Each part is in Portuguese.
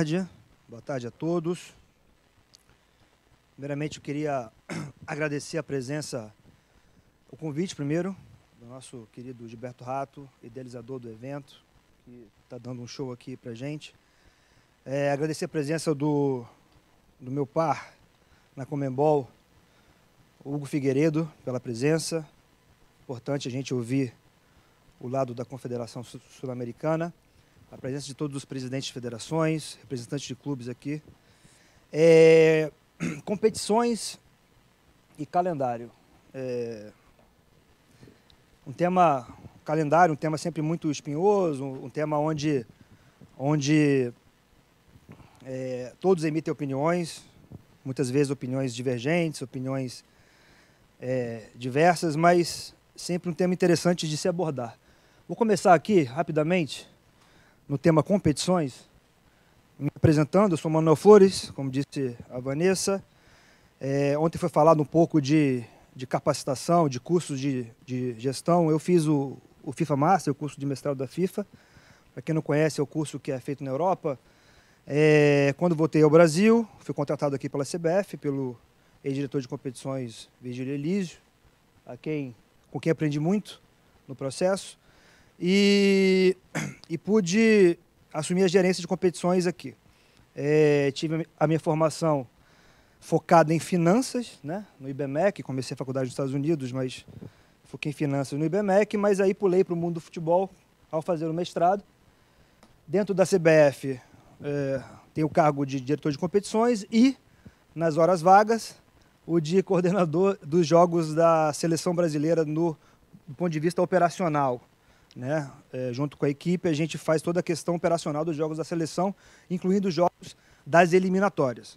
tarde, boa tarde a todos. Primeiramente, eu queria agradecer a presença, o convite primeiro, do nosso querido Gilberto Rato, idealizador do evento, que está dando um show aqui para gente. É, agradecer a presença do, do meu par na Comembol, Hugo Figueiredo, pela presença. Importante a gente ouvir o lado da Confederação Sul-Americana. sul americana a presença de todos os presidentes de federações, representantes de clubes aqui. É, competições e calendário. É, um tema, calendário, um tema sempre muito espinhoso, um, um tema onde, onde é, todos emitem opiniões, muitas vezes opiniões divergentes, opiniões é, diversas, mas sempre um tema interessante de se abordar. Vou começar aqui, rapidamente, no tema competições, me apresentando, eu sou Manuel Flores, como disse a Vanessa. É, ontem foi falado um pouco de, de capacitação, de cursos de, de gestão. Eu fiz o, o FIFA Master, o curso de mestrado da FIFA. Para quem não conhece, é o curso que é feito na Europa. É, quando voltei ao Brasil, fui contratado aqui pela CBF, pelo ex-diretor de competições Virgílio Elísio, a quem, com quem aprendi muito no processo e, e pude assumir a gerência de competições aqui. É, tive a minha formação focada em finanças, né, no IBMEC, comecei a faculdade nos Estados Unidos, mas foquei em finanças no IBMEC, mas aí pulei para o mundo do futebol ao fazer o mestrado. Dentro da CBF, é, tenho o cargo de diretor de competições e, nas horas vagas, o de coordenador dos jogos da seleção brasileira no, do ponto de vista operacional né? É, junto com a equipe, a gente faz toda a questão operacional dos jogos da seleção, incluindo os jogos das eliminatórias.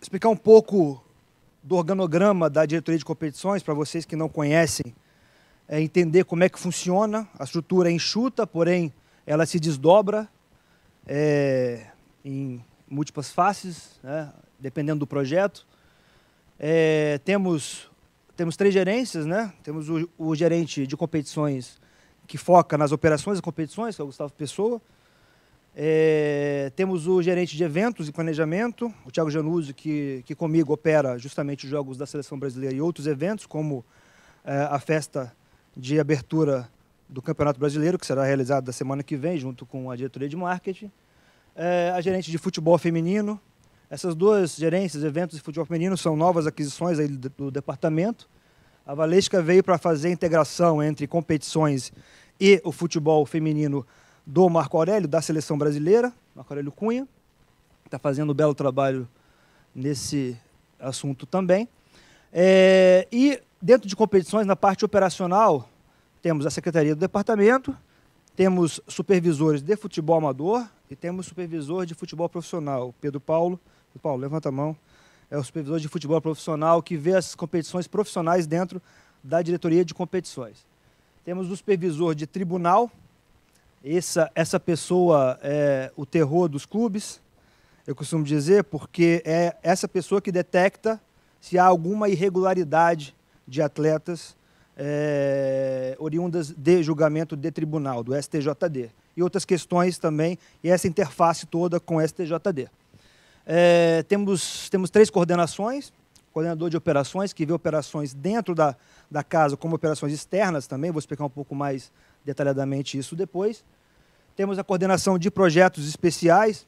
Explicar um pouco do organograma da diretoria de competições para vocês que não conhecem, é entender como é que funciona. A estrutura é enxuta, porém ela se desdobra é, em múltiplas faces, né? dependendo do projeto. É, temos temos três gerências, né? Temos o, o gerente de competições que foca nas operações e competições, que é o Gustavo Pessoa. É, temos o gerente de eventos e planejamento, o Thiago Januzzi, que, que comigo opera justamente os jogos da Seleção Brasileira e outros eventos, como é, a festa de abertura do Campeonato Brasileiro, que será realizada da semana que vem, junto com a diretoria de marketing. É, a gerente de futebol feminino, essas duas gerências, eventos e futebol feminino, são novas aquisições do departamento. A Valesca veio para fazer a integração entre competições e o futebol feminino do Marco Aurélio, da seleção brasileira, Marco Aurélio Cunha. Está fazendo um belo trabalho nesse assunto também. É, e dentro de competições, na parte operacional, temos a secretaria do departamento, temos supervisores de futebol amador e temos supervisor de futebol profissional, Pedro Paulo, Paulo, levanta a mão. É o supervisor de futebol profissional que vê as competições profissionais dentro da diretoria de competições. Temos o supervisor de tribunal, essa, essa pessoa é o terror dos clubes, eu costumo dizer, porque é essa pessoa que detecta se há alguma irregularidade de atletas é, oriundas de julgamento de tribunal, do STJD. E outras questões também, e essa interface toda com o STJD. É, temos, temos três coordenações, coordenador de operações, que vê operações dentro da, da casa como operações externas também, vou explicar um pouco mais detalhadamente isso depois. Temos a coordenação de projetos especiais.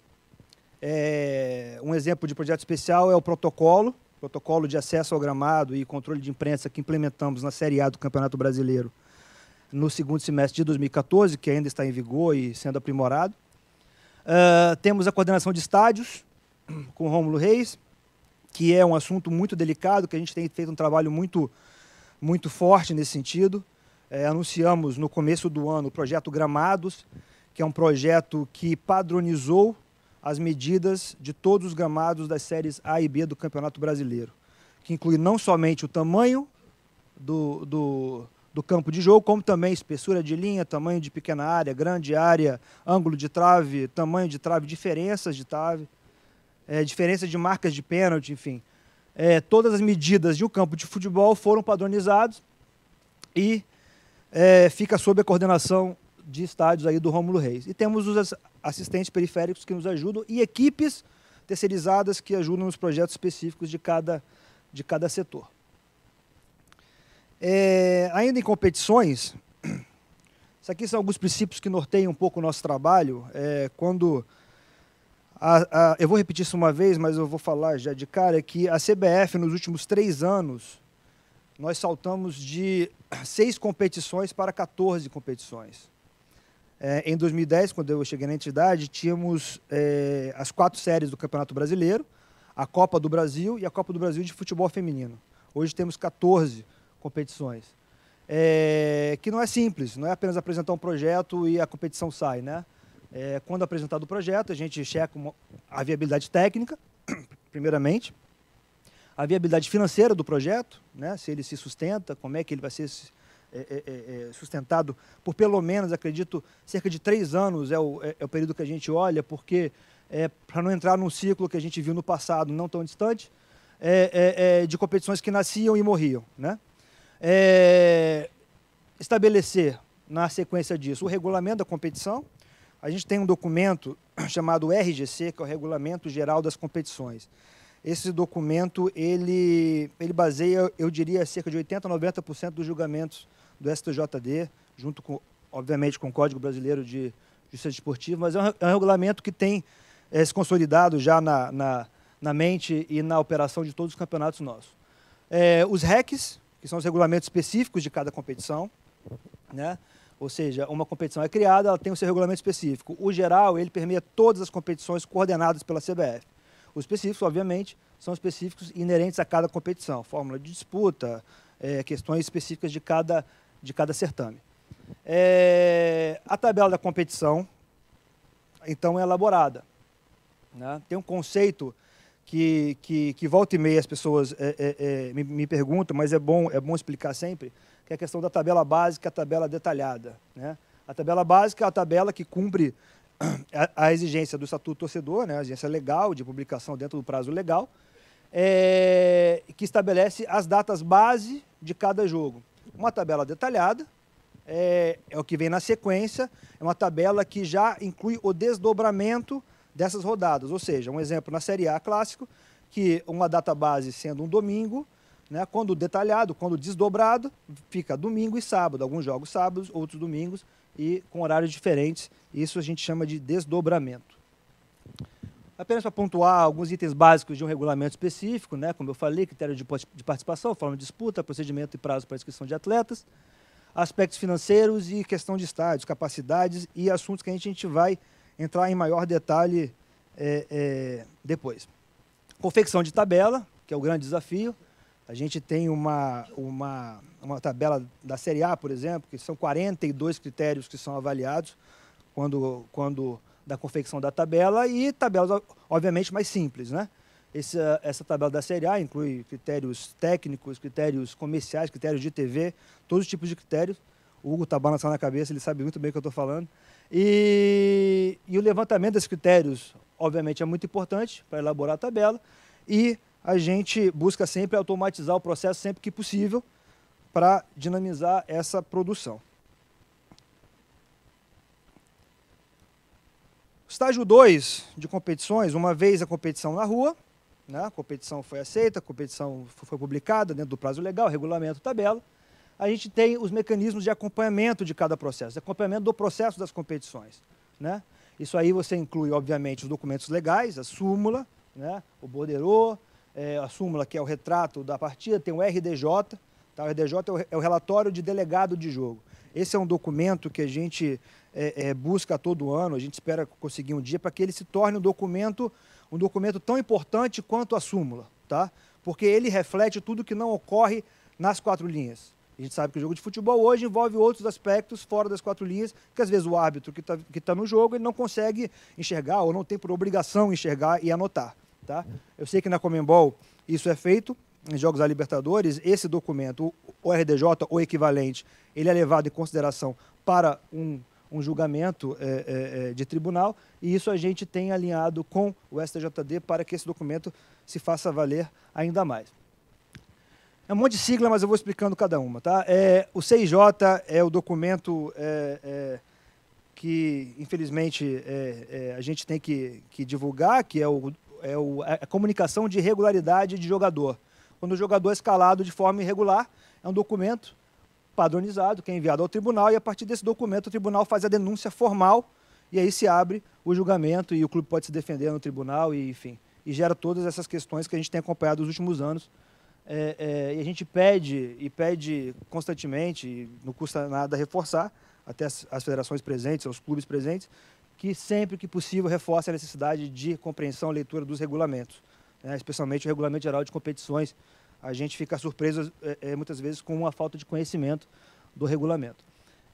É, um exemplo de projeto especial é o protocolo, protocolo de acesso ao gramado e controle de imprensa que implementamos na Série A do Campeonato Brasileiro no segundo semestre de 2014, que ainda está em vigor e sendo aprimorado. Uh, temos a coordenação de estádios, com Rômulo Reis, que é um assunto muito delicado, que a gente tem feito um trabalho muito, muito forte nesse sentido. É, anunciamos no começo do ano o projeto Gramados, que é um projeto que padronizou as medidas de todos os gramados das séries A e B do Campeonato Brasileiro, que inclui não somente o tamanho do, do, do campo de jogo, como também espessura de linha, tamanho de pequena área, grande área, ângulo de trave, tamanho de trave, diferenças de trave é, diferença de marcas de pênalti, enfim. É, todas as medidas de um campo de futebol foram padronizadas e é, fica sob a coordenação de estádios aí do Rômulo Reis. E temos os assistentes periféricos que nos ajudam e equipes terceirizadas que ajudam nos projetos específicos de cada, de cada setor. É, ainda em competições, isso aqui são alguns princípios que norteiam um pouco o nosso trabalho. É, quando a, a, eu vou repetir isso uma vez, mas eu vou falar já de cara que a CBF nos últimos três anos nós saltamos de seis competições para 14 competições. É, em 2010, quando eu cheguei na entidade, tínhamos é, as quatro séries do Campeonato Brasileiro, a Copa do Brasil e a Copa do Brasil de Futebol Feminino. Hoje temos 14 competições. É, que não é simples, não é apenas apresentar um projeto e a competição sai, né? É, quando apresentado o projeto, a gente checa a viabilidade técnica, primeiramente, a viabilidade financeira do projeto, né, se ele se sustenta, como é que ele vai ser é, é, é, é sustentado por pelo menos, acredito, cerca de três anos é o, é, o período que a gente olha, porque para não entrar num ciclo que a gente viu no passado, não tão distante, de competições que nasciam e morriam. Né? estabelecer, na sequência disso, o regulamento da competição, a gente tem um documento chamado RGC, que é o Regulamento Geral das Competições. Esse documento, ele, ele baseia, eu diria, cerca de 80% a 90% dos julgamentos do STJD, junto com, obviamente, com o Código Brasileiro de Justiça Esportiva, mas é um, é um regulamento que tem é, se consolidado já na, na, na, mente e na operação de todos os campeonatos nossos. É, os RECs, que são os regulamentos específicos de cada competição, né? Ou seja, uma competição é criada, ela tem o seu regulamento específico. O geral, ele permeia todas as competições coordenadas pela CBF. Os específicos, obviamente, são específicos inerentes a cada competição, fórmula de disputa, é, questões específicas de cada, de cada certame. É, a tabela da competição, então, é elaborada. Né? Tem um conceito que, que, que volta e meia as pessoas é, é, é me, me perguntam, mas é bom, é bom explicar sempre, que é a questão da tabela básica, a tabela detalhada. Né? A tabela básica é a tabela que cumpre a, exigência do Estatuto Torcedor, né? a exigência legal de publicação dentro do prazo legal, é, que estabelece as datas base de cada jogo. Uma tabela detalhada, é, é, o que vem na sequência, é uma tabela que já inclui o desdobramento dessas rodadas. Ou seja, um exemplo na Série A clássico, que uma data base sendo um domingo, né? Quando detalhado, quando desdobrado, fica domingo e sábado. Alguns jogos sábados, outros domingos e com horários diferentes. Isso a gente chama de desdobramento. Apenas para pontuar alguns itens básicos de um regulamento específico, né? como eu falei, critério de participação, forma de disputa, procedimento e prazo para inscrição de atletas, aspectos financeiros e questão de estádios, capacidades e assuntos que a gente, vai entrar em maior detalhe é, é, depois. Confecção de tabela, que é o grande desafio, a gente tem uma, uma, uma tabela da Série A, por exemplo, que são 42 critérios que são avaliados quando, quando da confecção da tabela e tabelas, obviamente, mais simples. Né? Essa, essa tabela da Série A inclui critérios técnicos, critérios comerciais, critérios de TV, todos os tipos de critérios. O Hugo está balançando a cabeça, ele sabe muito bem o que eu estou falando. E, e o levantamento desses critérios, obviamente, é muito importante para elaborar a tabela. E a gente busca sempre automatizar o processo sempre que possível para dinamizar essa produção. Estágio 2 de competições, uma vez a competição na rua, né? a competição foi aceita, a competição foi publicada dentro do prazo legal, regulamento, tabela, a gente tem os mecanismos de acompanhamento de cada processo, de acompanhamento do processo das competições. Né? Isso aí você inclui, obviamente, os documentos legais, a súmula, né? o borderô, é, a súmula, que é o retrato da partida, tem o RDJ. Tá? O RDJ é o, é o relatório de delegado de jogo. Esse é um documento que a gente é, é, busca todo ano, a gente espera conseguir um dia para que ele se torne um documento, um documento tão importante quanto a súmula, tá? Porque ele reflete tudo que não ocorre nas quatro linhas. A gente sabe que o jogo de futebol hoje envolve outros aspectos fora das quatro linhas, que às vezes o árbitro que está que tá no jogo ele não consegue enxergar ou não tem por obrigação enxergar e anotar. Tá? Eu sei que na Comembol isso é feito, em Jogos da Libertadores, esse documento, o RDJ ou equivalente, ele é levado em consideração para um, um julgamento é, é, é de tribunal, e isso a gente tem alinhado com o STJD para que esse documento se faça valer ainda mais. É um monte de sigla, mas eu vou explicando cada uma. Tá? É, o CIJ é o documento é, é que, infelizmente, é, a gente tem que, que divulgar, que é o, é o, a comunicação de regularidade de jogador. Quando o jogador é escalado de forma irregular, é um documento padronizado que é enviado ao tribunal e a partir desse documento o tribunal faz a denúncia formal e aí se abre o julgamento e o clube pode se defender no tribunal e enfim e gera todas essas questões que a gente tem acompanhado nos últimos anos é, é, e a gente pede e pede constantemente e não custa nada reforçar até as, as federações presentes os clubes presentes que sempre que possível reforce a necessidade de compreensão e leitura dos regulamentos, né? especialmente o Regulamento Geral de Competições. A gente fica surpreso é, é muitas vezes com a falta de conhecimento do regulamento.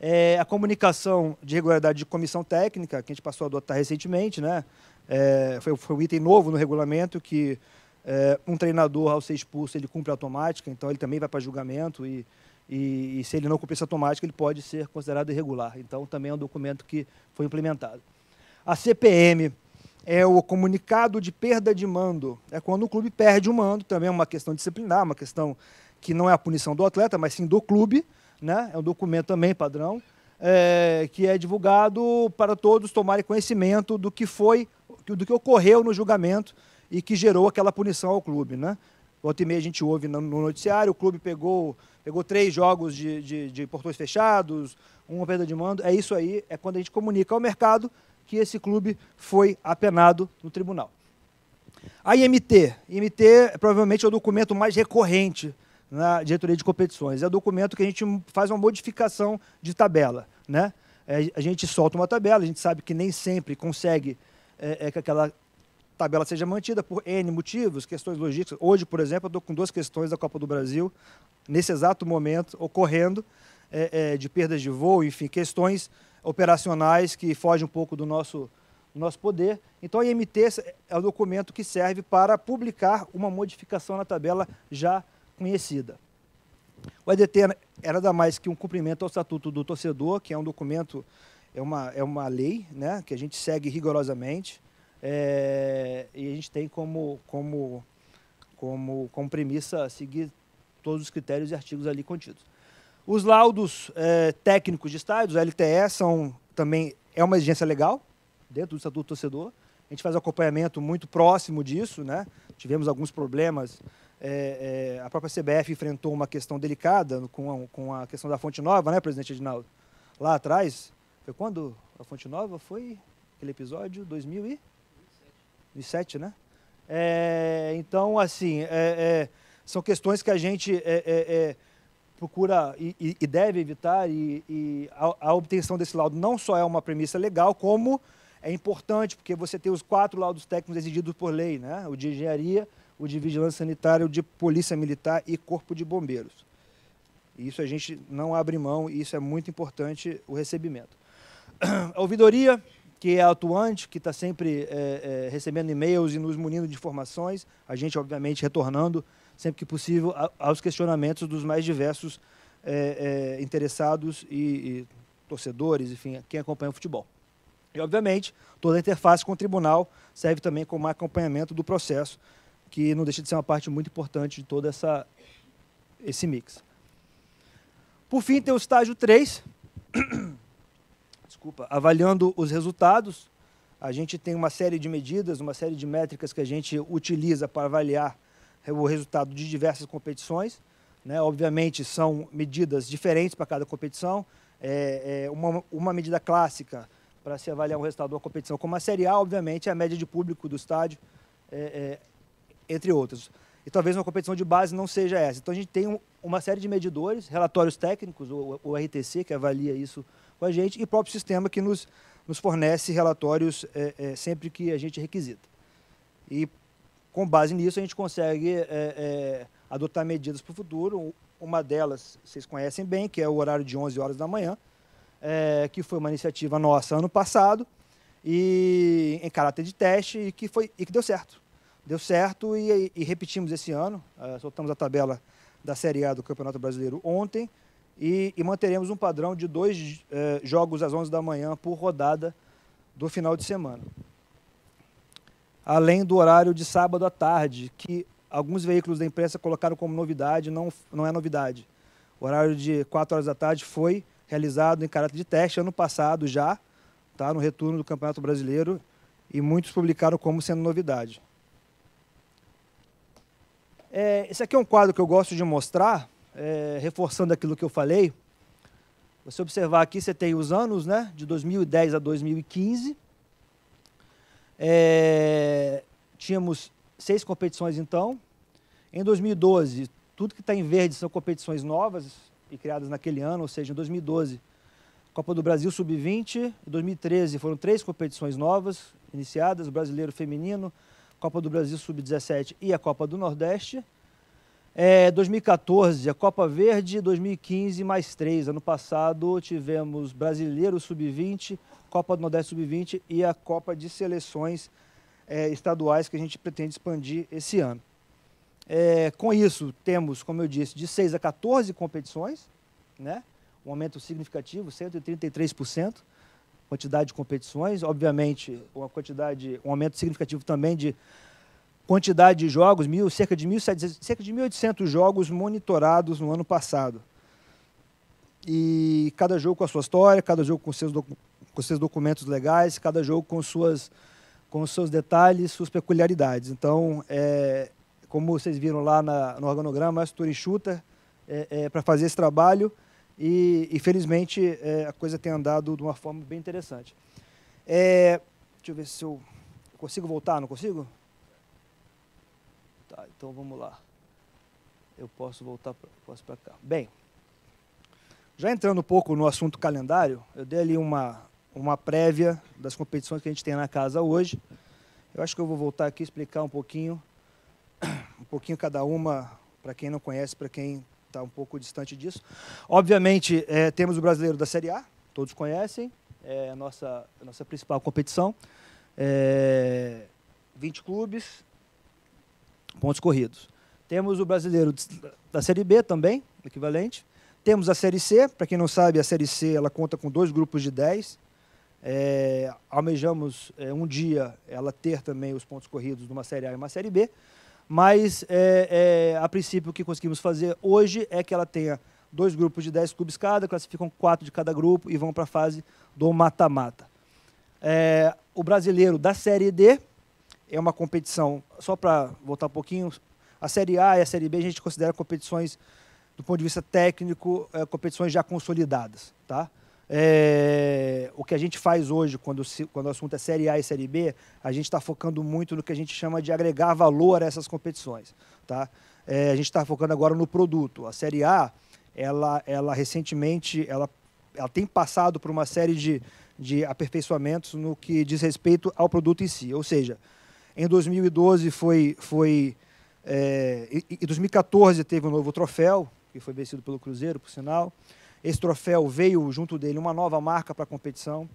É, a comunicação de regularidade de comissão técnica, que a gente passou a adotar recentemente, né? É, foi, foi um item novo no regulamento que é, um treinador, ao ser expulso, ele cumpre automática, então ele também vai para julgamento e, e, e, se ele não cumprir essa automática, ele pode ser considerado irregular. Então, também é um documento que foi implementado. A CPM é o comunicado de perda de mando. É quando o clube perde o mando, também é uma questão disciplinar, uma questão que não é a punição do atleta, mas sim do clube. Né? É um documento também padrão, é, que é divulgado para todos tomarem conhecimento do que foi, do que ocorreu no julgamento e que gerou aquela punição ao clube. Né? ontem e meia a gente ouve no noticiário, o clube pegou, pegou três jogos de, de, de portões fechados, uma perda de mando. É isso aí, é quando a gente comunica ao mercado que esse clube foi apenado no tribunal. A IMT. IMT provavelmente é o documento mais recorrente na diretoria de competições. É o documento que a gente faz uma modificação de tabela. Né? É, a gente solta uma tabela, a gente sabe que nem sempre consegue é, é, que aquela tabela seja mantida por N motivos, questões logísticas. Hoje, por exemplo, eu estou com duas questões da Copa do Brasil, nesse exato momento, ocorrendo, é, é, de perdas de voo, enfim, questões operacionais que fogem um pouco do nosso, do nosso poder. Então, a IMT é o documento que serve para publicar uma modificação na tabela já conhecida. O EDT era nada mais que um cumprimento ao Estatuto do Torcedor, que é um documento, é uma, é uma lei né, que a gente segue rigorosamente é, e a gente tem como, como, como, como premissa seguir todos os critérios e artigos ali contidos. Os laudos é, técnicos de estádios, LTE, são também é uma exigência legal dentro do Estatuto do Torcedor. A gente faz um acompanhamento muito próximo disso, né? Tivemos alguns problemas. É, é, a própria CBF enfrentou uma questão delicada com a, com a questão da Fonte Nova, né, presidente Edinaldo? Lá atrás, foi quando a Fonte Nova foi aquele episódio 2000 e 2007, né? É, então, assim, é, é, são questões que a gente é, procura e, e, e deve evitar, e, e a, a, obtenção desse laudo não só é uma premissa legal, como é importante, porque você tem os quatro laudos técnicos exigidos por lei, né? o de engenharia, o de vigilância sanitária, o de polícia militar e corpo de bombeiros. Isso a gente não abre mão e isso é muito importante, o recebimento. A ouvidoria, que é atuante, que está sempre é, é, recebendo e-mails e nos munindo de informações, a gente, obviamente, retornando sempre que possível, aos questionamentos dos mais diversos é, é, interessados e, e, torcedores, enfim, quem acompanha o futebol. E, obviamente, toda a interface com o tribunal serve também como acompanhamento do processo, que não deixa de ser uma parte muito importante de todo essa, esse mix. Por fim, tem o estágio 3, desculpa, avaliando os resultados. A gente tem uma série de medidas, uma série de métricas que a gente utiliza para avaliar é o resultado de diversas competições. Né? Obviamente, são medidas diferentes para cada competição. É, é uma, uma medida clássica para se avaliar um resultado de uma competição como a Série A, obviamente, é a média de público do estádio, é, é entre outras. E talvez uma competição de base não seja essa. Então, a gente tem um, uma série de medidores, relatórios técnicos, o, o, RTC, que avalia isso com a gente, e o próprio sistema que nos, nos fornece relatórios é, sempre que a gente requisita. E com base nisso, a gente consegue é, é, adotar medidas para o futuro. Uma delas, vocês conhecem bem, que é o horário de 11 horas da manhã, é, que foi uma iniciativa nossa ano passado, e em caráter de teste, e que, foi, e que deu certo. Deu certo e, e repetimos esse ano. É, soltamos a tabela da Série A do Campeonato Brasileiro ontem e, e manteremos um padrão de dois é, jogos às 11 da manhã por rodada do final de semana além do horário de sábado à tarde, que alguns veículos da imprensa colocaram como novidade, não, não é novidade. O horário de 4 horas da tarde foi realizado em caráter de teste ano passado já, tá, no retorno do Campeonato Brasileiro, e muitos publicaram como sendo novidade. É, esse aqui é um quadro que eu gosto de mostrar, é, reforçando aquilo que eu falei. Você observar aqui, você tem os anos né, de 2010 a 2015, é, tínhamos seis competições então. Em 2012, tudo que está em verde são competições novas e criadas naquele ano, ou seja, em 2012, Copa do Brasil Sub-20, em 2013 foram três competições novas iniciadas, o Brasileiro Feminino, Copa do Brasil Sub-17 e a Copa do Nordeste. É, 2014, a Copa Verde, 2015 mais três. Ano passado tivemos Brasileiro Sub-20, Copa do Nordeste Sub-20 e a Copa de Seleções é, Estaduais que a gente pretende expandir esse ano. É, com isso, temos, como eu disse, de 6 a 14 competições, né? um aumento significativo, 133%, quantidade de competições, obviamente, uma quantidade, um aumento significativo também de quantidade de jogos, mil, cerca de 1.800 jogos monitorados no ano passado. E cada jogo com a sua história, cada jogo com seus, com seus documentos legais, cada jogo com suas com seus detalhes, suas peculiaridades. Então, é, como vocês viram lá na, no organograma, é a o é, é, para fazer esse trabalho e, infelizmente felizmente, é, a coisa tem andado de uma forma bem interessante. É, deixa eu ver se eu consigo voltar, não consigo? Tá, então vamos lá. Eu posso voltar posso para cá. Bem, já entrando um pouco no assunto calendário, eu dei ali uma, uma prévia das competições que a gente tem na casa hoje. Eu acho que eu vou voltar aqui explicar um pouquinho, um pouquinho cada uma, para quem não conhece, para quem está um pouco distante disso. Obviamente, é, temos o brasileiro da Série A, todos conhecem, é a nossa, a nossa principal competição. É, 20 clubes, pontos corridos. Temos o brasileiro da Série B também, equivalente. Temos a Série C, para quem não sabe, a Série C ela conta com dois grupos de 10. É, almejamos é, um dia ela ter também os pontos corridos de uma Série A e uma Série B, mas é, é, a princípio o que conseguimos fazer hoje é que ela tenha dois grupos de 10 clubes cada, classificam quatro de cada grupo e vão para a fase do mata-mata. É, o brasileiro da Série D, é uma competição, só para voltar um pouquinho, a Série A e a Série B a gente considera competições, do ponto de vista técnico, é, competições já consolidadas. Tá? É, o que a gente faz hoje, quando, quando o assunto é Série A e Série B, a gente está focando muito no que a gente chama de agregar valor a essas competições. Tá? É, a gente está focando agora no produto. A Série A, ela, ela recentemente, ela, ela tem passado por uma série de, de aperfeiçoamentos no que diz respeito ao produto em si. Ou seja, em 2012 foi. foi é, em 2014 teve um novo troféu, que foi vencido pelo Cruzeiro, por sinal. Esse troféu veio junto dele uma nova marca para a competição.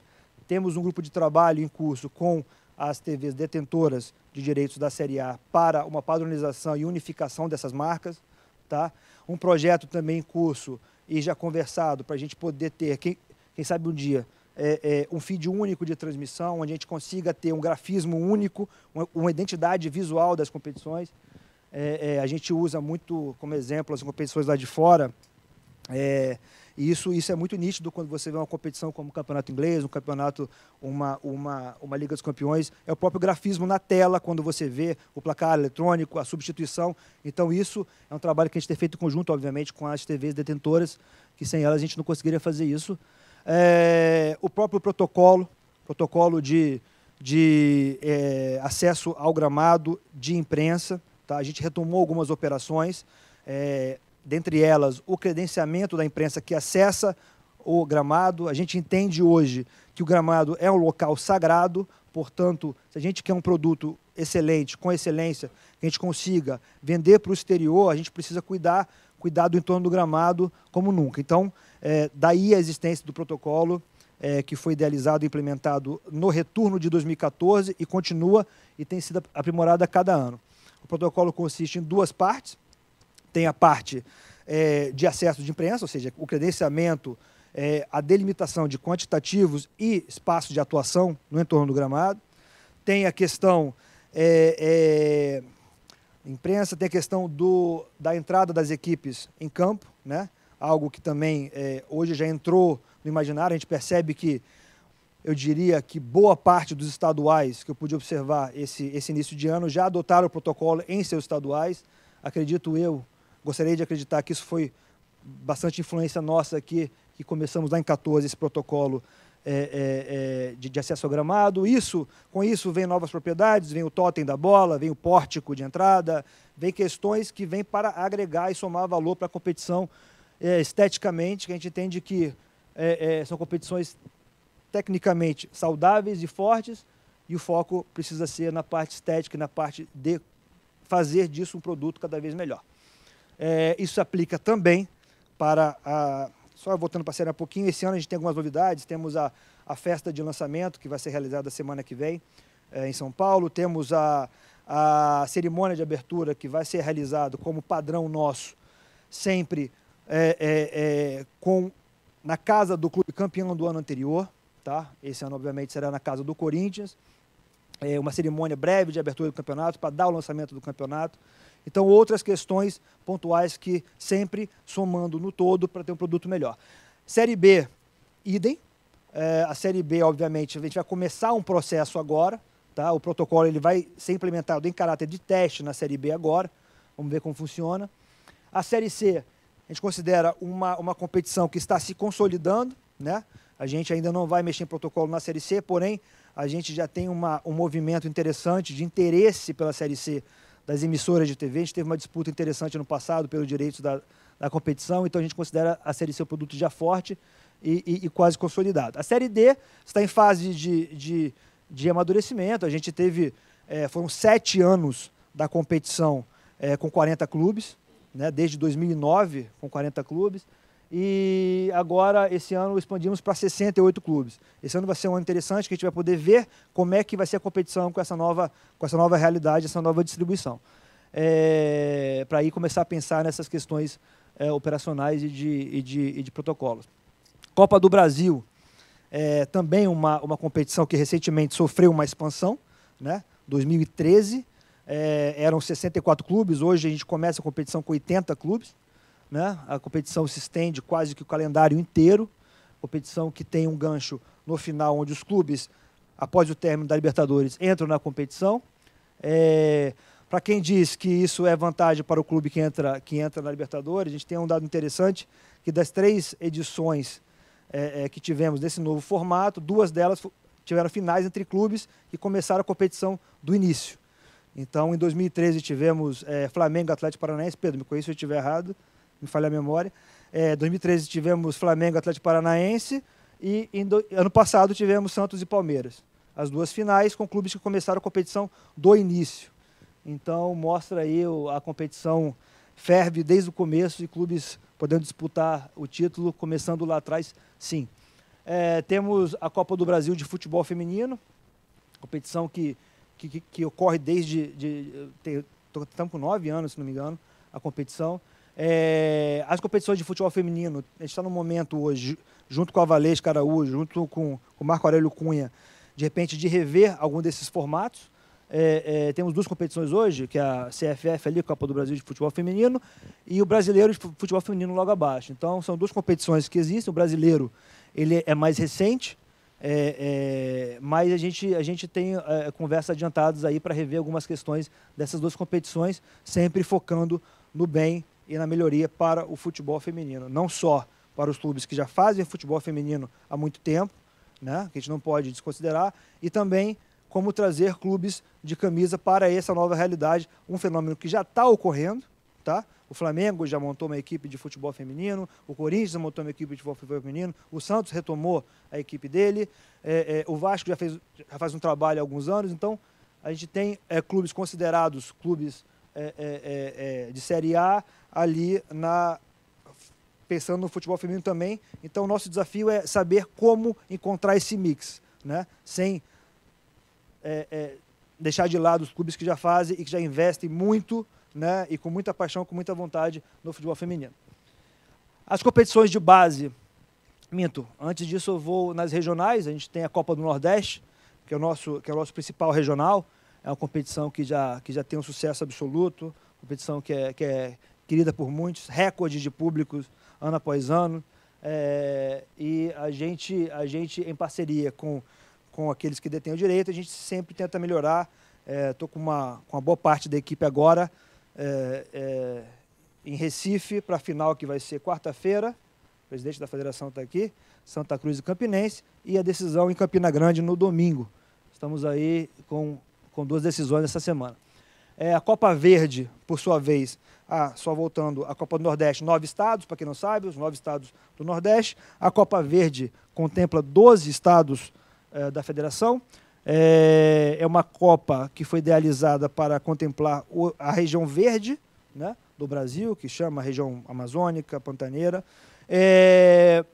Temos um grupo de trabalho em curso com as TVs detentoras de direitos da Série A para uma padronização e unificação dessas marcas. Tá? Um projeto também em curso e já conversado para a gente poder ter, quem, quem sabe um dia, é, é, um feed único de transmissão, onde a gente consiga ter um grafismo único, uma, uma identidade visual das competições. É, é a gente usa muito como exemplo as competições lá de fora. É, e isso, isso é muito nítido quando você vê uma competição como o campeonato inglês, um campeonato, uma, uma, uma Liga dos Campeões. É o próprio grafismo na tela, quando você vê o placar eletrônico, a substituição. Então, isso é um trabalho que a gente tem feito em conjunto, obviamente, com as TVs detentoras, que sem elas a gente não conseguiria fazer isso é, o próprio protocolo, protocolo de, de é, acesso ao gramado de imprensa. Tá? A gente retomou algumas operações, é, dentre elas o credenciamento da imprensa que acessa o gramado. A gente entende hoje que o gramado é um local sagrado, portanto, se a gente quer um produto excelente, com excelência, que a gente consiga vender para o exterior, a gente precisa cuidar cuidado em torno do gramado como nunca. Então, é, daí a existência do protocolo é, que foi idealizado e implementado no retorno de 2014 e continua e tem sido aprimorado a cada ano. O protocolo consiste em duas partes. Tem a parte é, de acesso de imprensa, ou seja, o credenciamento, é, a delimitação de quantitativos e espaço de atuação no entorno do gramado. Tem a questão é, é, imprensa, tem a questão do, da entrada das equipes em campo, né? algo que também é, hoje já entrou no imaginário. A gente percebe que, eu diria que boa parte dos estaduais que eu pude observar esse, esse início de ano já adotaram o protocolo em seus estaduais. Acredito eu, gostaria de acreditar que isso foi bastante influência nossa aqui, que começamos lá em 14 esse protocolo é, é, é, de, de, acesso ao gramado. Isso, com isso vem novas propriedades, vem o totem da bola, vem o pórtico de entrada, vem questões que vêm para agregar e somar valor para a competição é, esteticamente, que a gente entende que é, é, são competições tecnicamente saudáveis e fortes, e o foco precisa ser na parte estética e na parte de fazer disso um produto cada vez melhor. isso aplica também para a só voltando para a série um pouquinho, esse ano a gente tem algumas novidades. Temos a, a festa de lançamento, que vai ser realizada semana que vem é, em São Paulo. Temos a, a cerimônia de abertura, que vai ser realizada como padrão nosso, sempre é, é, com, na casa do clube campeão do ano anterior. Tá? Esse ano, obviamente, será na casa do Corinthians. É uma cerimônia breve de abertura do campeonato, para dar o lançamento do campeonato. Então, outras questões pontuais que sempre somando no todo para ter um produto melhor. Série B, idem. É, a Série B, obviamente, a gente vai começar um processo agora. Tá? O protocolo ele vai ser implementado em caráter de teste na Série B agora. Vamos ver como funciona. A Série C, a gente considera uma, uma competição que está se consolidando. Né? A gente ainda não vai mexer em protocolo na Série C, porém, a gente já tem uma, um movimento interessante de interesse pela Série C das emissoras de TV. A gente teve uma disputa interessante no passado pelo direito da, da competição, então a gente considera a Série C um produto já forte e, e, e quase consolidado. A Série D está em fase de, de, de amadurecimento. A gente teve, é, foram sete anos da competição é, com 40 clubes, né, desde 2009 com 40 clubes e agora esse ano expandimos para 68 clubes. Esse ano vai ser um ano interessante que a gente vai poder ver como é que vai ser a competição com essa nova, com essa nova realidade, essa nova distribuição. É, para aí começar a pensar nessas questões é, operacionais e de, e, de, e de protocolos. Copa do Brasil é também uma, uma competição que recentemente sofreu uma expansão, né? 2013 é, eram 64 clubes, hoje a gente começa a competição com 80 clubes. Né? A competição se estende quase que o calendário inteiro. Competição que tem um gancho no final, onde os clubes, após o término da Libertadores, entram na competição. É... Para quem diz que isso é vantagem para o clube que entra, que entra na Libertadores, a gente tem um dado interessante que das três edições é, é, que tivemos desse novo formato, duas delas tiveram finais entre clubes que começaram a competição do início. Então, em 2013 tivemos é, Flamengo, Atlético Paranaense, Pedro, me conheço se eu estiver errado, me falha a memória. É, em é, 2013 tivemos Flamengo Atlético Paranaense e do, ano passado tivemos Santos e Palmeiras. As duas finais com clubes que começaram a competição do início. Então mostra aí a competição ferve desde o começo e clubes podendo disputar o título, começando lá atrás, sim. É, temos a Copa do Brasil de Futebol Feminino, competição que, que, que ocorre desde. De, de, estamos com nove anos, se não me engano, a competição. É, as competições de futebol feminino, a gente está num momento hoje, junto com a Valesca Caraújo, junto com o Marco Aurélio Cunha, de repente de rever algum desses formatos. É, é, temos duas competições hoje, que é a CFF ali, Copa do Brasil de Futebol Feminino, e o Brasileiro de Futebol Feminino logo abaixo. Então, são duas competições que existem. O Brasileiro ele é mais recente, é, é mas a gente, a gente tem é, conversas adiantadas aí para rever algumas questões dessas duas competições, sempre focando no bem e na melhoria para o futebol feminino. Não só para os clubes que já fazem futebol feminino há muito tempo, né, que a gente não pode desconsiderar, e também como trazer clubes de camisa para essa nova realidade, um fenômeno que já está ocorrendo, tá? O Flamengo já montou uma equipe de futebol feminino, o Corinthians montou uma equipe de futebol feminino, o Santos retomou a equipe dele, é, é, o Vasco já, fez, já faz um trabalho há alguns anos, então a gente tem é, clubes considerados clubes é, é, é, de Série A, ali na pensando no futebol feminino também. Então o nosso desafio é saber como encontrar esse mix, né? Sem é, é, deixar de lado os clubes que já fazem e que já investem muito, né? E com muita paixão, com muita vontade no futebol feminino. As competições de base, minto. Antes disso eu vou nas regionais. A gente tem a Copa do Nordeste, que é o nosso que é o nosso principal regional. É uma competição que já que já tem um sucesso absoluto, competição que é, que é querida por muitos, recorde de públicos ano após ano. É, e a gente, a gente, em parceria com, com aqueles que detêm o direito, a gente sempre tenta melhorar. Estou é, com, uma, com uma boa parte da equipe agora é, é em Recife para a final que vai ser quarta-feira. O presidente da federação está aqui, Santa Cruz e Campinense, e a decisão em Campina Grande no domingo. Estamos aí com, com duas decisões essa semana. É, a Copa Verde, por sua vez, ah, só voltando, a Copa do Nordeste, nove estados, para quem não sabe, os nove estados do Nordeste. A Copa Verde contempla 12 estados é, da federação. É, é uma Copa que foi idealizada para contemplar o, a região verde né, do Brasil, que chama a região amazônica, pantaneira. É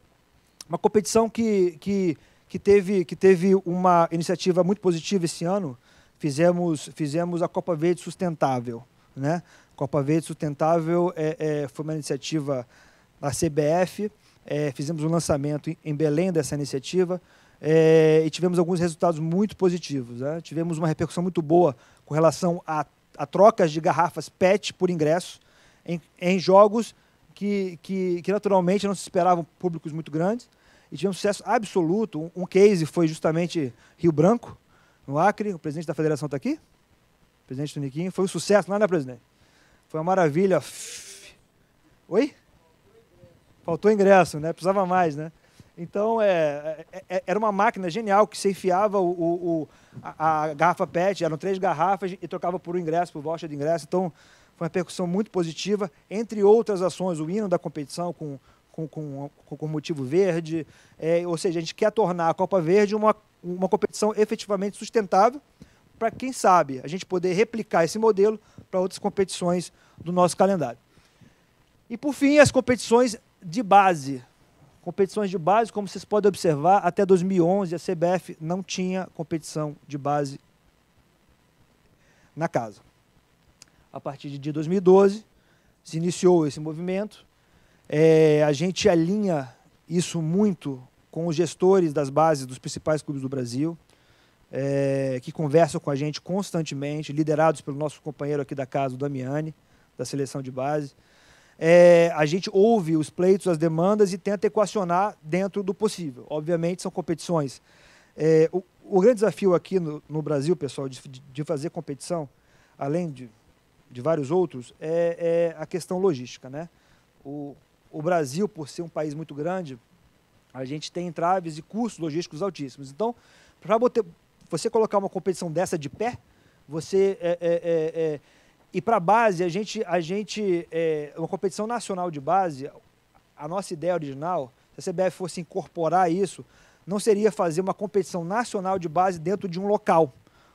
uma competição que, que, que, teve, que teve uma iniciativa muito positiva esse ano, fizemos, fizemos a Copa Verde Sustentável. Né? Copa Verde Sustentável é, é, foi uma iniciativa da CBF, é, fizemos um lançamento em Belém dessa iniciativa é, e tivemos alguns resultados muito positivos. Né? Tivemos uma repercussão muito boa com relação a, a trocas de garrafas PET por ingresso em, em jogos que, que, que, naturalmente não se esperavam públicos muito grandes. E tivemos sucesso absoluto. um case foi justamente Rio Branco, no Acre, o presidente da federação está aqui, o presidente Tuniquinho. foi um sucesso lá, né, presidente? Foi uma maravilha. Oi? Faltou ingresso, né? Precisava mais, né? Então, é, é, é era uma máquina genial que você enfiava o, o, a, a, garrafa PET, eram três garrafas e trocava por um ingresso, por voucher de ingresso. Então, foi uma percussão muito positiva, entre outras ações, o hino da competição com, com, com, com motivo verde. É, ou seja, a gente quer tornar a Copa Verde uma uma competição efetivamente sustentável, para quem sabe a gente poder replicar esse modelo para outras competições do nosso calendário. E por fim, as competições de base. Competições de base, como vocês podem observar, até 2011 a CBF não tinha competição de base na casa. A partir de 2012 se iniciou esse movimento. É, a gente alinha isso muito com os gestores das bases dos principais clubes do Brasil, é, que conversam com a gente constantemente, liderados pelo nosso companheiro aqui da casa, o Damiani, da seleção de base. É, a gente ouve os pleitos, as demandas e tenta equacionar dentro do possível. Obviamente, são competições. É, o, o, grande desafio aqui no, no Brasil, pessoal, de, de, fazer competição, além de, de vários outros, é, é a questão logística. Né? O, o Brasil, por ser um país muito grande, a gente tem entraves e custos logísticos altíssimos. Então, para você colocar uma competição dessa de pé, você é, é, é, é e para base a gente a gente é, uma competição nacional de base a nossa ideia original se a CBF fosse incorporar isso não seria fazer uma competição nacional de base dentro de um local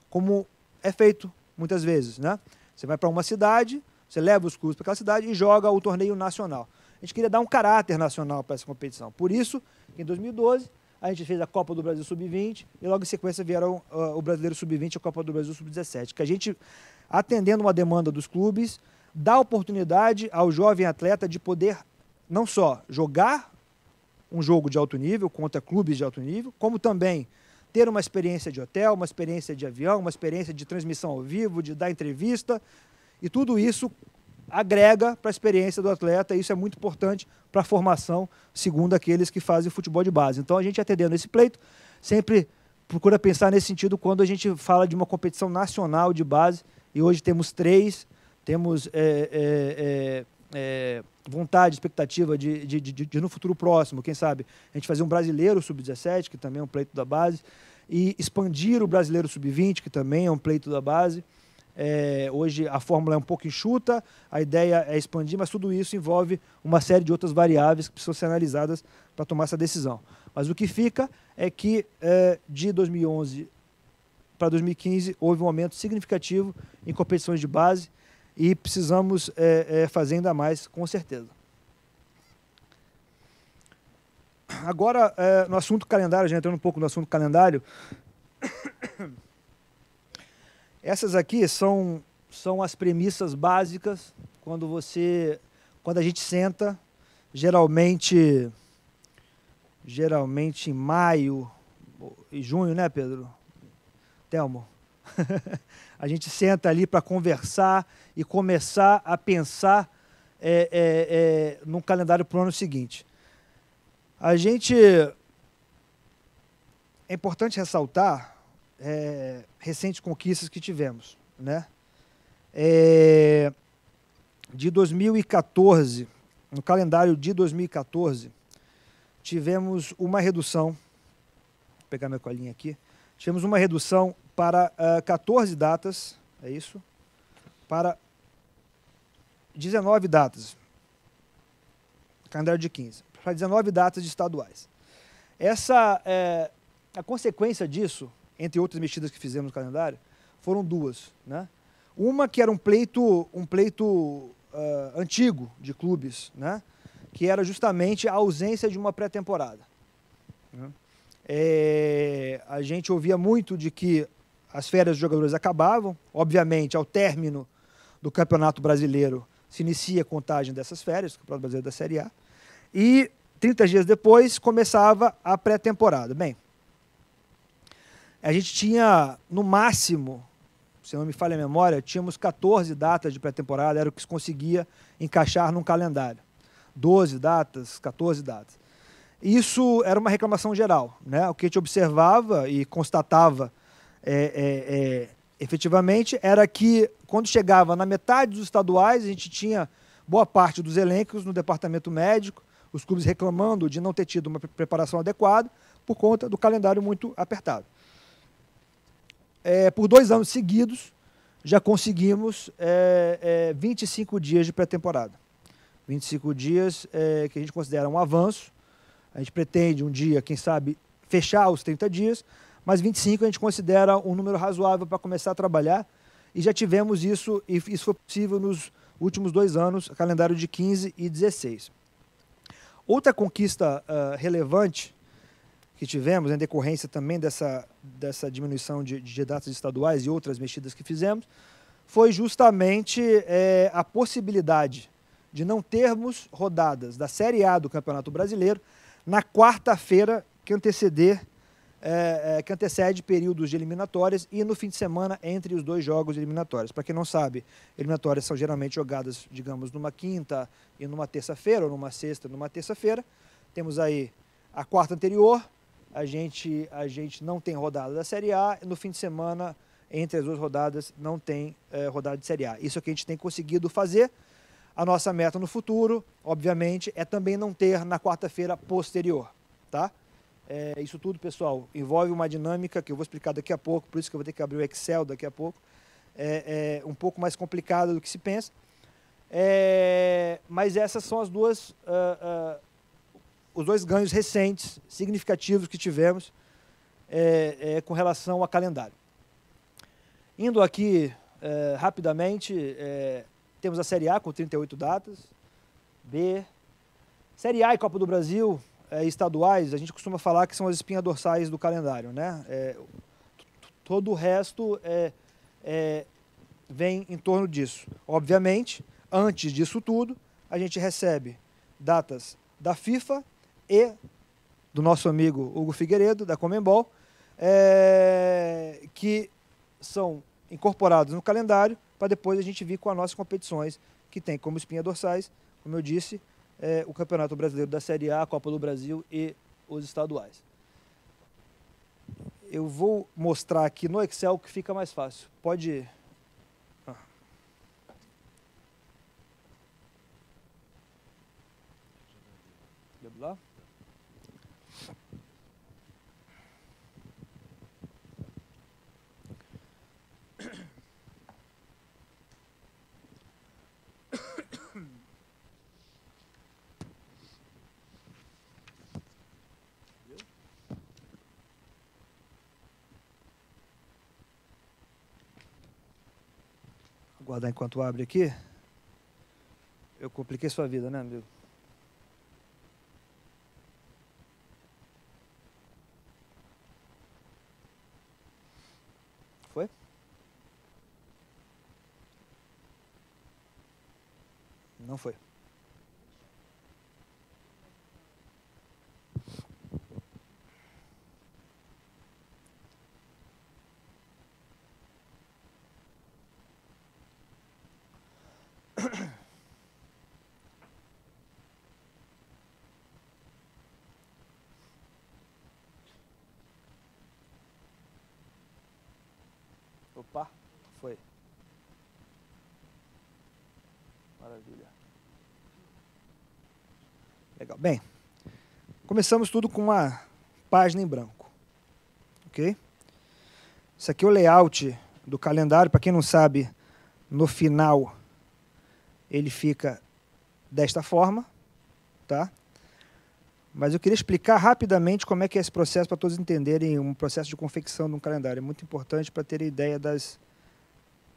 como é feito muitas vezes né você vai para uma cidade você leva os cursos para aquela cidade e joga o torneio nacional a gente queria dar um caráter nacional para essa competição por isso em 2012, a gente fez a Copa do Brasil Sub-20 e logo em sequência vieram uh, o Brasileiro Sub-20 e a Copa do Brasil Sub-17, que a gente, atendendo uma demanda dos clubes, dá oportunidade ao jovem atleta de poder não só jogar um jogo de alto nível contra clubes de alto nível, como também ter uma experiência de hotel, uma experiência de avião, uma experiência de transmissão ao vivo, de dar entrevista, e tudo isso agrega para a experiência do atleta, e isso é muito importante para a formação, segundo aqueles que fazem futebol de base. Então a gente atendendo esse pleito, sempre procura pensar nesse sentido quando a gente fala de uma competição nacional de base, e hoje temos três, temos é, é, é, é vontade, expectativa de, de, de, de, no futuro próximo, quem sabe, a gente fazer um brasileiro sub-17, que também é um pleito da base, e expandir o brasileiro sub-20, que também é um pleito da base. É, hoje a fórmula é um pouco enxuta, a ideia é expandir, mas tudo isso envolve uma série de outras variáveis que precisam ser analisadas para tomar essa decisão. Mas o que fica é que é, de 2011 para 2015 houve um aumento significativo em competições de base e precisamos é, é fazer ainda mais, com certeza. Agora, é, no assunto calendário, já entrando um pouco no assunto calendário. Essas aqui são, são as premissas básicas quando você quando a gente senta, geralmente geralmente em maio e junho, né, Pedro? Telmo. a gente senta ali para conversar e começar a pensar é, é, é, calendário para o ano seguinte. A gente. É importante ressaltar é, recentes conquistas que tivemos. Né? É, de 2014, no calendário de 2014, tivemos uma redução, vou pegar minha colinha aqui, tivemos uma redução para é, uh, 14 datas, é isso? Para 19 datas, calendário de 15, para 19 datas estaduais. Essa, é, a consequência disso entre outras mexidas que fizemos no calendário, foram duas. Né? Uma que era um pleito, um pleito uh, antigo de clubes, né? que era justamente a ausência de uma pré-temporada. Né? É, a gente ouvia muito de que as férias dos jogadores acabavam, obviamente, ao término do Campeonato Brasileiro se inicia a contagem dessas férias, o Campeonato Brasileiro da Série A, e 30 dias depois começava a pré-temporada. Bem, a gente tinha, no máximo, se não me falha a memória, tínhamos 14 datas de pré-temporada, era o que se conseguia encaixar num calendário. 12 datas, 14 datas. Isso era uma reclamação geral. Né? O que a gente observava e constatava é, é, é, efetivamente era que, quando chegava na metade dos estaduais, a gente tinha boa parte dos elencos no departamento médico, os clubes reclamando de não ter tido uma preparação adequada por conta do calendário muito apertado é, por dois anos seguidos, já conseguimos é, é, 25 dias de pré-temporada. 25 dias é, que a gente considera um avanço. A gente pretende um dia, quem sabe, fechar os 30 dias, mas 25 a gente considera um número razoável para começar a trabalhar. E já tivemos isso, e isso foi possível nos últimos dois anos, calendário de 15 e 16. Outra conquista uh, relevante que tivemos, né, em decorrência também dessa, dessa diminuição de, de datas estaduais e outras mexidas que fizemos, foi justamente é, a possibilidade de não termos rodadas da Série A do Campeonato Brasileiro na quarta-feira que anteceder é, é, que antecede períodos de eliminatórias e no fim de semana entre os dois jogos eliminatórios. Para quem não sabe, eliminatórias são geralmente jogadas, digamos, numa quinta e numa terça-feira, ou numa sexta e numa terça-feira. Temos aí a quarta anterior, a gente, a gente não tem rodada da Série A. No fim de semana, entre as duas rodadas, não tem é, rodada de Série A. Isso é o que a gente tem conseguido fazer. A nossa meta no futuro, obviamente, é também não ter na quarta-feira posterior, tá? É, isso tudo, pessoal, envolve uma dinâmica que eu vou explicar daqui a pouco, por isso que eu vou ter que abrir o Excel daqui a pouco. É, é um pouco mais complicada do que se pensa. É, mas essas são as duas uh, uh, os dois ganhos recentes, significativos que tivemos é, é, com relação ao calendário. Indo aqui é, rapidamente, é, temos a Série A com 38 datas, B, Série A e Copa do Brasil é, estaduais, a gente costuma falar que são as espinhas dorsais do calendário, né? É, todo o resto vem em torno disso. Obviamente, antes disso tudo, a gente recebe datas da FIFA e do nosso amigo Hugo Figueiredo, da Comembol, é, que são incorporados no calendário para depois a gente vir com as nossas competições, que tem como espinha dorsais, como eu disse, é, o Campeonato Brasileiro da Série A, a Copa do Brasil e os estaduais. Eu vou mostrar aqui no Excel que fica mais fácil. Pode ir. Ah. lá? guardar enquanto abre aqui. Eu compliquei sua vida, né, amigo? Foi? Não foi. Opa, foi. Maravilha. Legal. Bem, começamos tudo com uma página em branco. Ok? Isso aqui é o layout do calendário. Para quem não sabe, no final ele fica desta forma. Tá? Mas eu queria explicar rapidamente como é que é esse processo para todos entenderem um processo de confecção de um calendário. É muito importante para a ideia das,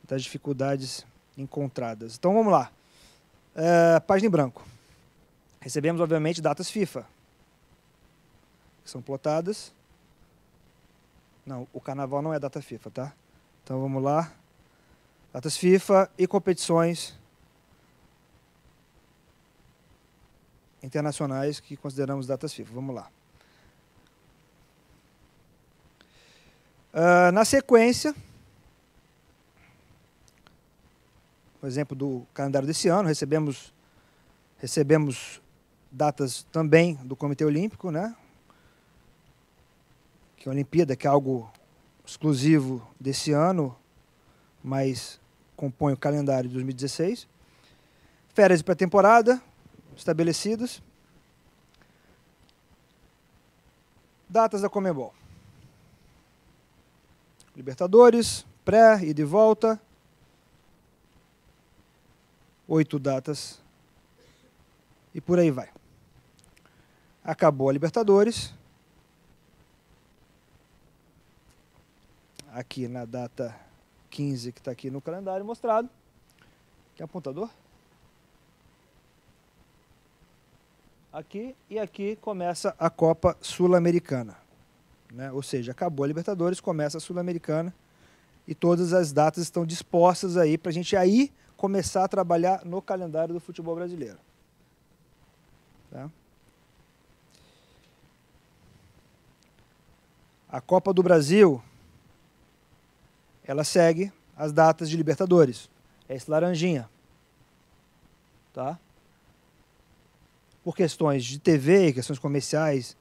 das dificuldades encontradas. Então vamos lá. É, página em branco. Recebemos, obviamente, datas FIFA, que são plotadas. Não, o carnaval não é data FIFA, tá? Então vamos lá. Datas FIFA e competições internacionais que consideramos datas FIFA. Vamos lá. Uh, na sequência, por exemplo do calendário desse ano, recebemos, recebemos datas também do Comitê Olímpico, né? que é a Olimpíada, que é algo exclusivo desse ano, mas compõe o calendário de 2016. Férias de pré-temporada, estabelecidos. Datas da Comembol. Libertadores, pré, ida e volta. Oito datas. E por aí vai. Acabou a Libertadores. Aqui na data 15 que está aqui no calendário mostrado. Que apontador? aqui e aqui começa a Copa Sul-Americana. Né? Ou seja, acabou a Libertadores, começa a Sul-Americana e todas as datas estão dispostas aí para a gente aí começar a trabalhar no calendário do futebol brasileiro. Tá? A Copa do Brasil, ela segue as datas de Libertadores. É esse laranjinha. Tá? por questões de TV, questões comerciais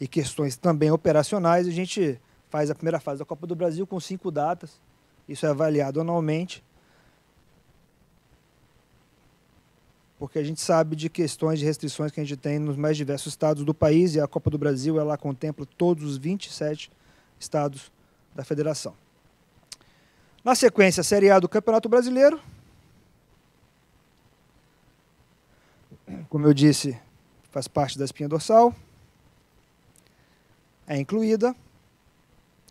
e questões também operacionais, a gente faz a primeira fase da Copa do Brasil com cinco datas. Isso é avaliado anualmente. Porque a gente sabe de questões de restrições que a gente tem nos mais diversos estados do país e a Copa do Brasil ela contempla todos os 27 estados da federação. Na sequência, a Série A do Campeonato Brasileiro, Como eu disse, faz parte da espinha dorsal. É incluída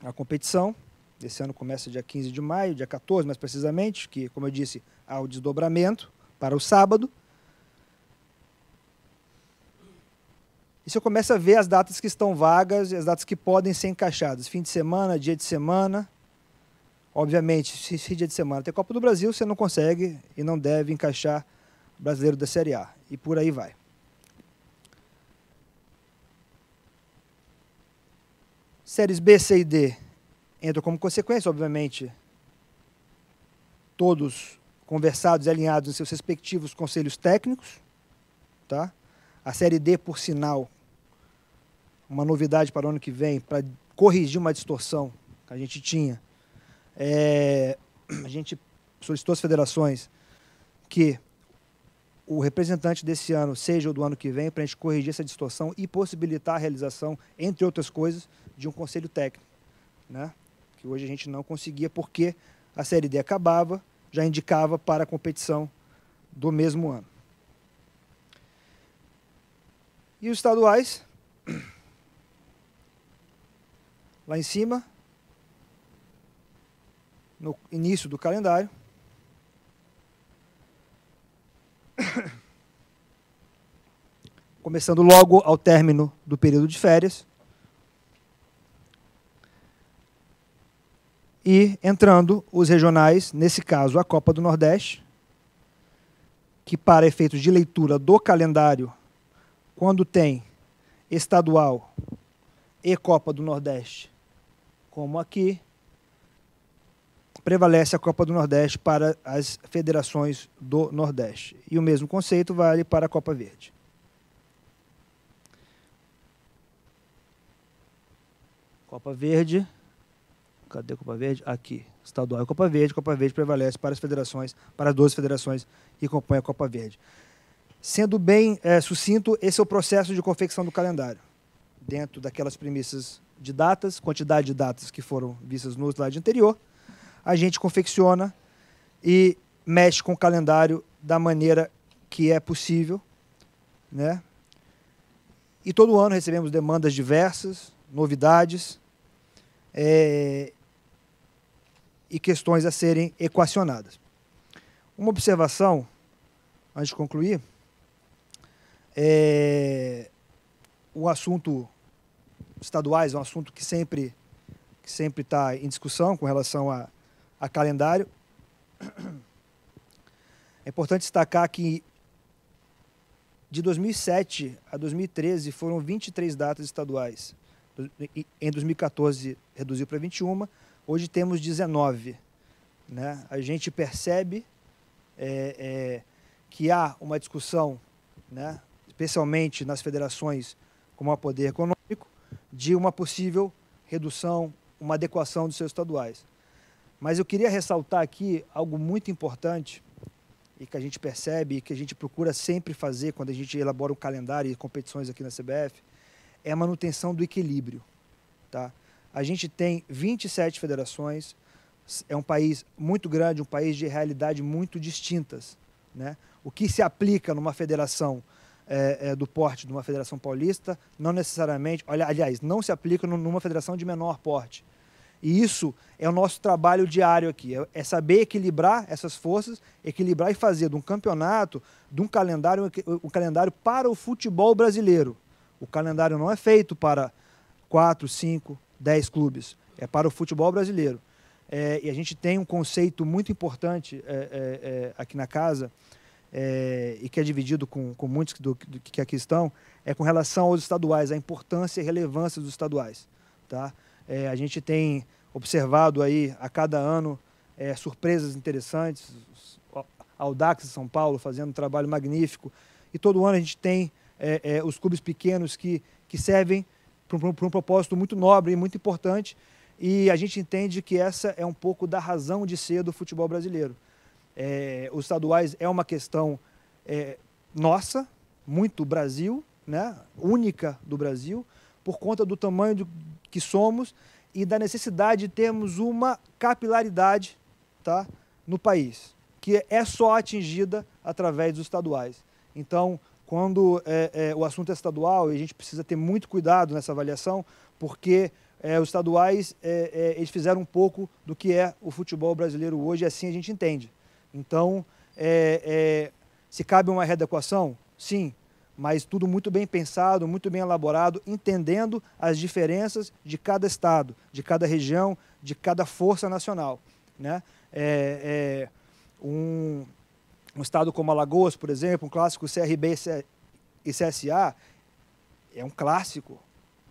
a competição. Esse ano começa dia 15 de maio, dia 14 mais precisamente, que, como eu disse, há o desdobramento para o sábado. E você começa a ver as datas que estão vagas e as datas que podem ser encaixadas. Fim de semana, dia de semana. Obviamente, se, se dia de semana tem Copa do Brasil, você não consegue e não deve encaixar brasileiro da Série A. E por aí vai. Séries B, C e D entram como consequência, obviamente, todos conversados e alinhados em seus respectivos conselhos técnicos. Tá? A Série D, por sinal, uma novidade para o ano que vem, para corrigir uma distorção que a gente tinha. É, a gente solicitou as federações que o representante desse ano, seja ou do ano que vem, para a gente corrigir essa distorção e possibilitar a realização, entre outras coisas, de um conselho técnico, né? que hoje a gente não conseguia porque a Série D acabava, já indicava para a competição do mesmo ano. E os estaduais, lá em cima, no início do calendário, Começando logo ao término do período de férias. E entrando os regionais, nesse caso a Copa do Nordeste, que para efeitos de leitura do calendário, quando tem estadual e Copa do Nordeste, como aqui, prevalece a Copa do Nordeste para as federações do Nordeste. E o mesmo conceito vale para a Copa Verde. Copa Verde. Cadê a Copa Verde? Aqui. Estadual é Copa Verde. Copa Verde prevalece para as federações, para as 12 federações que compõem a Copa Verde. Sendo bem é, sucinto, esse é o processo de confecção do calendário. Dentro daquelas premissas de datas, quantidade de datas que foram vistas no slide anterior, a gente confecciona e mexe com o calendário da maneira que é possível, né? E todo ano recebemos demandas diversas, novidades é, e questões a serem equacionadas. Uma observação, antes de concluir, é, o assunto estaduais é um assunto que sempre que sempre está em discussão com relação a a calendário. É importante destacar que de 2007 a 2013 foram 23 datas estaduais. Em 2014 reduziu para 21, hoje temos 19. Né? A gente percebe é, é, que há uma discussão, né, especialmente nas federações como a poder econômico, de uma possível redução, uma adequação dos seus estaduais. Mas eu queria ressaltar aqui algo muito importante e que a gente percebe e que a gente procura sempre fazer quando a gente elabora um calendário e competições aqui na CBF, é a manutenção do equilíbrio. Tá? A gente tem 27 federações, é um país muito grande, um país de realidade muito distintas. Né? O que se aplica numa federação é, é, do porte de uma federação paulista, não necessariamente, olha, aliás, não se aplica numa federação de menor porte e isso é o nosso trabalho diário aqui. É, é saber equilibrar essas forças, equilibrar e fazer de um campeonato, de um calendário, um calendário para o futebol brasileiro. O calendário não é feito para 4, 5, 10 clubes. É para o futebol brasileiro. É, e a gente tem um conceito muito importante é, é, é aqui na casa, é, e que é dividido com, com muitos do, do, que aqui estão, é com relação aos estaduais, a importância e relevância dos estaduais. Tá? É, a gente tem observado aí a cada ano é, surpresas interessantes, Audax de São Paulo fazendo um trabalho magnífico, e todo ano a gente tem é, é os clubes pequenos que, que servem para um, para um propósito muito nobre e muito importante, e a gente entende que essa é um pouco da razão de ser do futebol brasileiro. É, os estaduais é uma questão é, nossa, muito Brasil, né? única do Brasil, por conta do tamanho do, que somos e da necessidade de termos uma capilaridade tá, no país, que é só atingida através dos estaduais. Então, quando é, é, o assunto é estadual, e a gente precisa ter muito cuidado nessa avaliação, porque é, os estaduais é, é, eles fizeram um pouco do que é o futebol brasileiro hoje, e assim a gente entende. Então, é, se cabe uma readequação, sim, mas tudo muito bem pensado, muito bem elaborado, entendendo as diferenças de cada estado, de cada região, de cada força nacional. Né? É, é um, um, estado como Alagoas, por exemplo, um clássico CRB e CSA, é um clássico,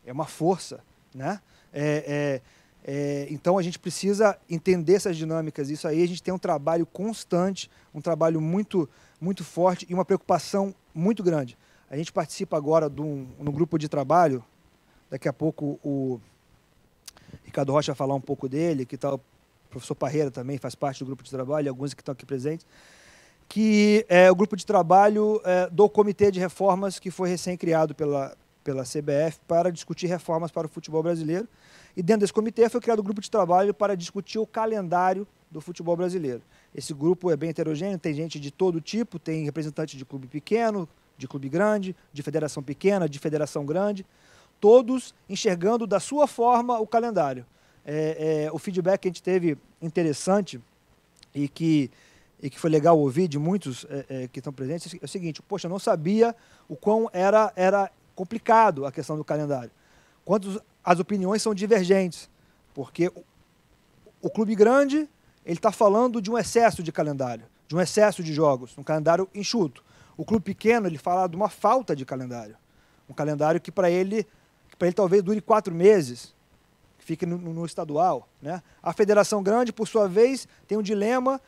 é uma força. Né? É, é, é, então a gente precisa entender essas dinâmicas. Isso aí a gente tem um trabalho constante, um trabalho muito, muito forte e uma preocupação muito grande. A gente participa agora de um, um grupo de trabalho, daqui a pouco o Ricardo Rocha vai falar um pouco dele, que está o professor Parreira também faz parte do grupo de trabalho, alguns que estão aqui presentes, que é o grupo de trabalho é, do Comitê de Reformas que foi recém-criado pela, pela CBF para discutir reformas para o futebol brasileiro. E dentro desse comitê foi criado um grupo de trabalho para discutir o calendário do futebol brasileiro. Esse grupo é bem heterogêneo, tem gente de todo tipo, tem representante de clube pequeno, de clube grande, de federação pequena, de federação grande, todos enxergando da sua forma o calendário. É, é, o feedback que a gente teve interessante e que, e que foi legal ouvir de muitos é, é que estão presentes é o seguinte: poxa, eu não sabia o quão era, era complicado a questão do calendário. Quantos as opiniões são divergentes, porque o, o clube grande ele está falando de um excesso de calendário, de um excesso de jogos, um calendário enxuto. O clube pequeno, ele fala de uma falta de calendário. Um calendário que para ele, para ele talvez dure quatro meses, que fique no, no estadual. Né? A federação grande, por sua vez, tem um dilema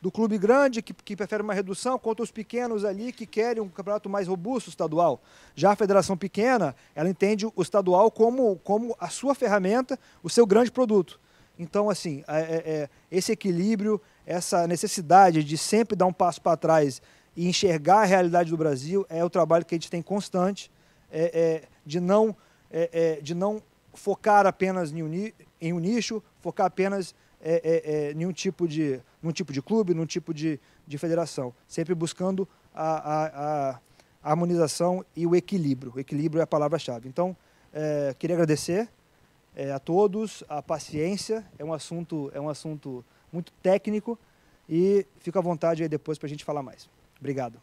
do clube grande, que, que, prefere uma redução, contra os pequenos ali, que querem um campeonato mais robusto estadual. Já a federação pequena, ela entende o estadual como, como a sua ferramenta, o seu grande produto. Então, assim, é, é, é esse equilíbrio, essa necessidade de sempre dar um passo para trás e enxergar a realidade do Brasil é o trabalho que a gente tem constante é, é, de, não, é, é de não focar apenas em um, em um nicho, focar apenas é, é, em um tipo de, num tipo de clube, num tipo de, de federação. Sempre buscando a, a, a harmonização e o equilíbrio. O equilíbrio é a palavra-chave. Então, queria agradecer a todos, a paciência. É um assunto, é um assunto muito técnico e fica à vontade aí depois para a gente falar mais. Obrigado.